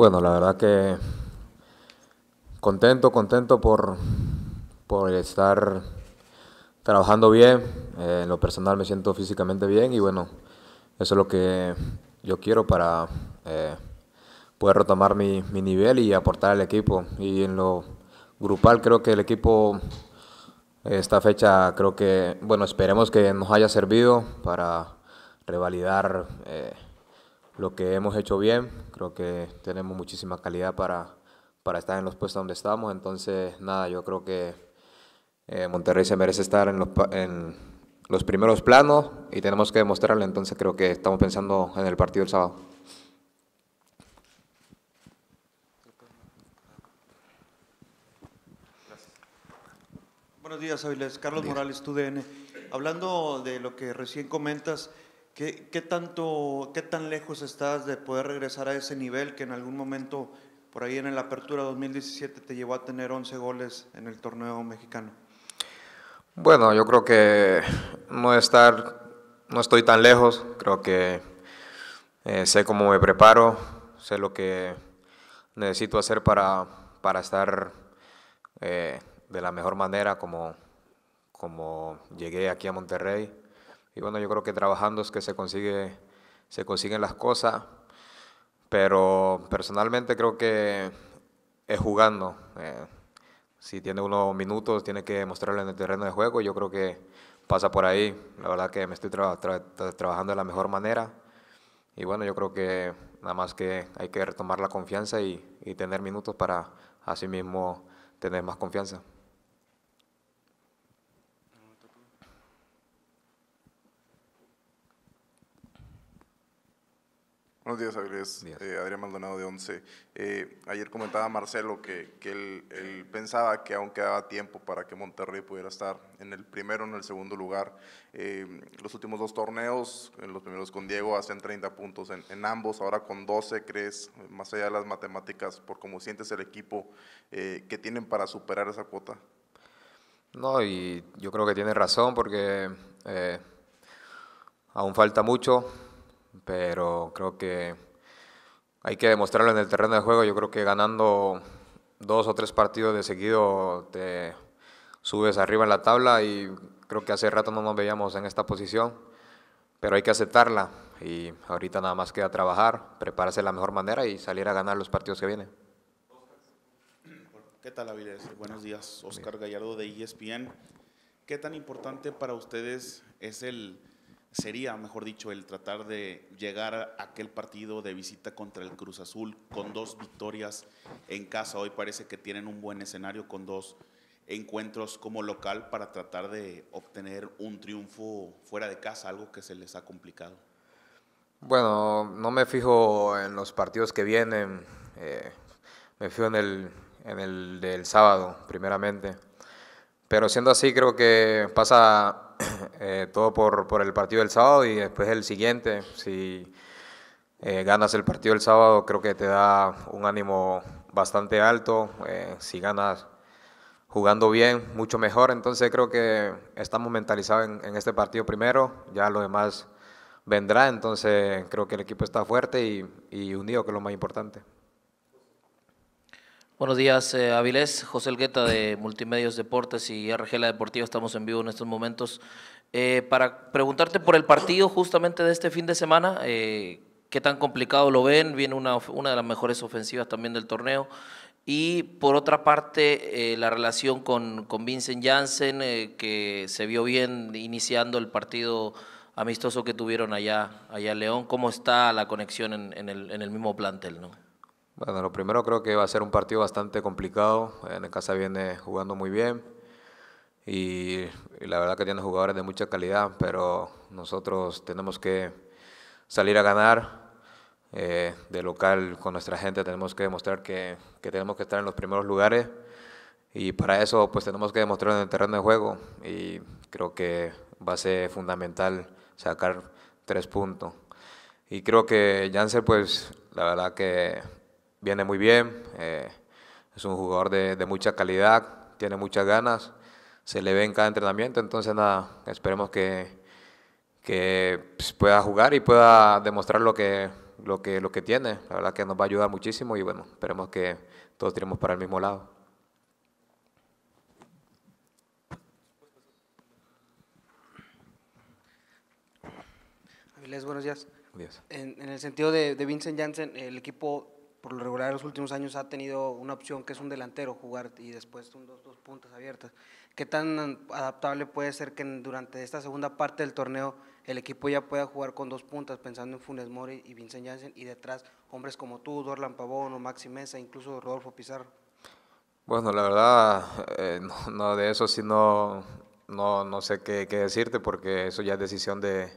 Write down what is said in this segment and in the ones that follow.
Bueno, la verdad que contento, contento por, por estar trabajando bien. Eh, en lo personal me siento físicamente bien y bueno, eso es lo que yo quiero para eh, poder retomar mi, mi, nivel y aportar al equipo. Y en lo grupal creo que el equipo esta fecha creo que, bueno, esperemos que nos haya servido para revalidar. Eh, lo que hemos hecho bien. Creo que tenemos muchísima calidad para, para estar en los puestos donde estamos. Entonces, nada, yo creo que eh, Monterrey se merece estar en los, en los primeros planos y tenemos que demostrarlo. Entonces, creo que estamos pensando en el partido del sábado. Buenos días, Avilés. Carlos Morales, TUDN. Hablando de lo que recién comentas, ¿Qué, tanto, ¿Qué tan lejos estás de poder regresar a ese nivel que en algún momento, por ahí en el Apertura 2017, te llevó a tener 11 goles en el torneo mexicano? Bueno, yo creo que no, estar, no estoy tan lejos, creo que eh, sé cómo me preparo, sé lo que necesito hacer para, para estar eh, de la mejor manera como, como llegué aquí a Monterrey. Y bueno, yo creo que trabajando es que se, consigue, se consiguen las cosas, pero personalmente creo que es jugando. Eh, si tiene unos minutos, tiene que mostrarlo en el terreno de juego. Yo creo que pasa por ahí. La verdad que me estoy trabajando de la mejor manera. Y bueno, yo creo que nada más que hay que retomar la confianza y, y tener minutos para así mismo tener más confianza. Buenos días, eh, Adrián Maldonado de 11. Eh, ayer comentaba Marcelo que, él, pensaba que aún quedaba tiempo para que Monterrey pudiera estar en el primero o en el segundo lugar. Eh, los últimos dos torneos, en los primeros con Diego, hacen 30 puntos en, en, ambos, ahora con 12, ¿crees, más allá de las matemáticas, por cómo sientes el equipo, que tienen para superar esa cuota? No, y yo creo que tiene razón porque aún falta mucho pero creo que hay que demostrarlo en el terreno de juego. Yo creo que ganando dos o tres partidos de seguido te subes arriba en la tabla y creo que hace rato no nos veíamos en esta posición, pero hay que aceptarla y ahorita nada más queda trabajar, prepararse de la mejor manera y salir a ganar los partidos que vienen. ¿Qué tal, Avilés? Buenos días, Oscar Gallardo de ESPN. ¿Qué tan importante para ustedes es el sería, mejor dicho, el tratar de llegar a aquel partido de visita contra el Cruz Azul con dos victorias en casa. Hoy parece que tienen un buen escenario con dos encuentros como local para tratar de obtener un triunfo fuera de casa, algo que se les ha complicado. Bueno, no me fijo en los partidos que vienen, eh, me fijo en el, en el del sábado, primeramente. Pero siendo así, creo que pasa eh, todo por, por, el partido del sábado y después el siguiente. Si eh, ganas el partido del sábado, creo que te da un ánimo bastante alto. Eh, si ganas jugando bien, mucho mejor. Entonces creo que estamos mentalizados en, este partido primero, ya lo demás vendrá. Entonces creo que el equipo está fuerte y, unido, que es lo más importante. Buenos días, Avilés. José Elgueta de Multimedios Deportes y RG La Deportiva. Estamos en vivo en estos momentos. Eh, para preguntarte por el partido justamente de este fin de semana, eh, ¿qué tan complicado lo ven? Viene una, de las mejores ofensivas también del torneo. Y por otra parte, eh, la relación con, Vincent Janssen, que se vio bien iniciando el partido amistoso que tuvieron allá, allá en León. ¿Cómo está la conexión en, el, mismo plantel? ¿no? Bueno, lo primero creo que va a ser un partido bastante complicado. En casa viene jugando muy bien y, la verdad que tiene jugadores de mucha calidad, pero nosotros tenemos que salir a ganar. Eh, de local con nuestra gente tenemos que demostrar que, que tenemos que estar en los primeros lugares y para eso pues tenemos que demostrar en el terreno de juego y creo que va a ser fundamental sacar tres puntos. Y creo que Janssen, pues la verdad que viene muy bien, eh, es un jugador de, de, mucha calidad, tiene muchas ganas se le ve en cada entrenamiento. Entonces, nada, esperemos que, que pues, pueda jugar y pueda demostrar lo que, lo, que, lo que tiene. La verdad que nos va a ayudar muchísimo y bueno, esperemos que todos tiremos para el mismo lado. buenos días. En, el sentido de, de Vincent Janssen, el equipo por lo regular en los últimos años ha tenido una opción que es un delantero jugar y después dos, dos puntas abiertas. ¿Qué tan adaptable puede ser que durante esta segunda parte del torneo el equipo ya pueda jugar con dos puntas, pensando en Funes Mori y Vincent Janssen, y detrás hombres como tú, Dorlan Pavón o Maxi Mesa, incluso Rodolfo Pizarro? Bueno, la verdad, eh, no, de eso sí no, no, no sé qué, qué, decirte, porque eso ya es decisión de,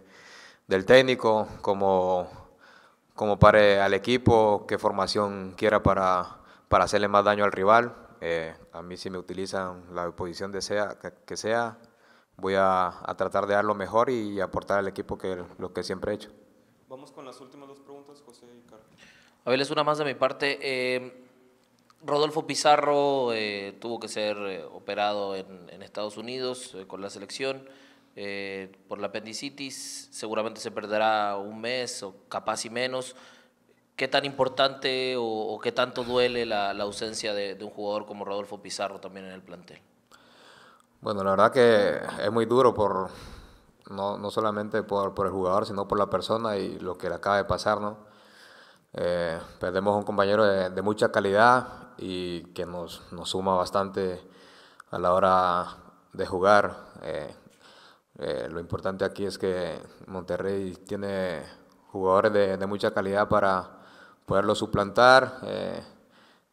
del técnico, como como pare al equipo, qué formación quiera para, para hacerle más daño al rival. Eh, a mí si me utilizan la posición de sea, que, sea, voy a, a, tratar de dar lo mejor y, aportar al equipo que lo que siempre he hecho. Vamos con las últimas dos preguntas, José y Carlos. A es una más de mi parte. Eh, Rodolfo Pizarro eh, tuvo que ser operado en, en Estados Unidos con la selección. Eh, por la apendicitis seguramente se perderá un mes o capaz y menos. ¿Qué tan importante o, qué tanto duele la, ausencia de, un jugador como Rodolfo Pizarro también en el plantel? Bueno, la verdad que es muy duro por no, no solamente por, el jugador, sino por la persona y lo que le acaba de pasar, ¿no? Eh, perdemos un compañero de, mucha calidad y que nos, nos suma bastante a la hora de jugar. Eh, eh, lo importante aquí es que Monterrey tiene jugadores de, mucha calidad para poderlo suplantar. Eh,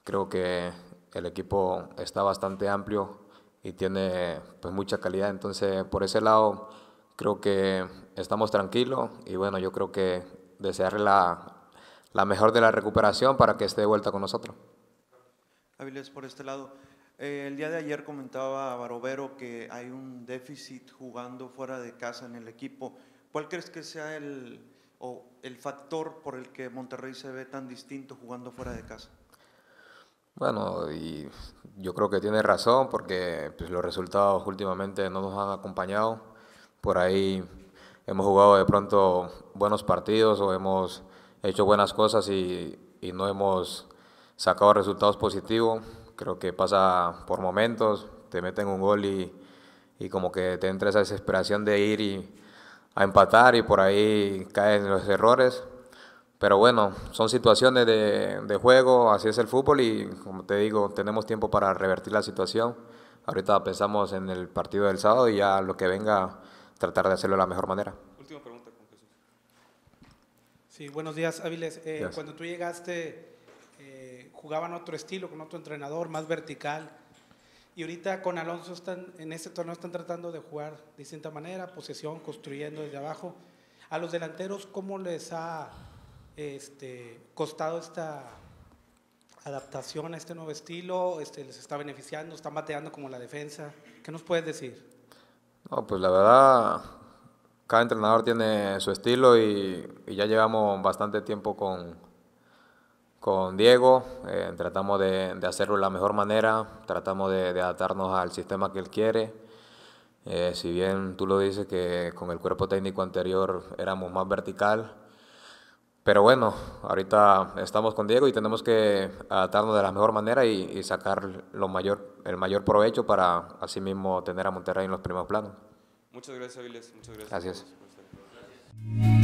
creo que el equipo está bastante amplio y tiene pues, mucha calidad, entonces por ese lado creo que estamos tranquilos y bueno, yo creo que desearle la, mejor de la recuperación para que esté de vuelta con nosotros. hábiles por este lado. Eh, el día de ayer comentaba Barovero que hay un déficit jugando fuera de casa en el equipo. ¿Cuál crees que sea el, factor por el que Monterrey se ve tan distinto jugando fuera de casa? Bueno, yo creo que tiene razón porque pues, los resultados últimamente no nos han acompañado. Por ahí hemos jugado de pronto buenos partidos o hemos hecho buenas cosas y no hemos sacado resultados positivos creo que pasa por momentos, te meten un gol y, y como que te entra esa desesperación de ir y, a empatar y por ahí caen los errores. Pero bueno, son situaciones de, de, juego, así es el fútbol y como te digo, tenemos tiempo para revertir la situación. Ahorita pensamos en el partido del sábado y ya lo que venga, tratar de hacerlo de la mejor manera. Última pregunta con Jesús. Sí, buenos días, Áviles. Eh, cuando tú llegaste jugaban otro estilo, con otro entrenador, más vertical. Y ahorita con Alonso están, en este torneo están tratando de jugar de distinta manera, posesión, construyendo desde abajo. A los delanteros, ¿cómo les ha este, costado esta adaptación a este nuevo estilo? Este, ¿Les está beneficiando? ¿Están bateando como la defensa? ¿Qué nos puedes decir? No, pues la verdad, cada entrenador tiene su estilo y ya llevamos bastante tiempo con, con Diego, eh, tratamos de, hacerlo de la mejor manera, tratamos de, adaptarnos al sistema que él quiere. Eh, si bien tú lo dices que con el cuerpo técnico anterior éramos más vertical, pero bueno, ahorita estamos con Diego y tenemos que adaptarnos de la mejor manera y, sacar lo mayor, el mayor provecho para así mismo tener a Monterrey en los primeros planos. Muchas gracias, Aviles. Muchas gracias. Gracias.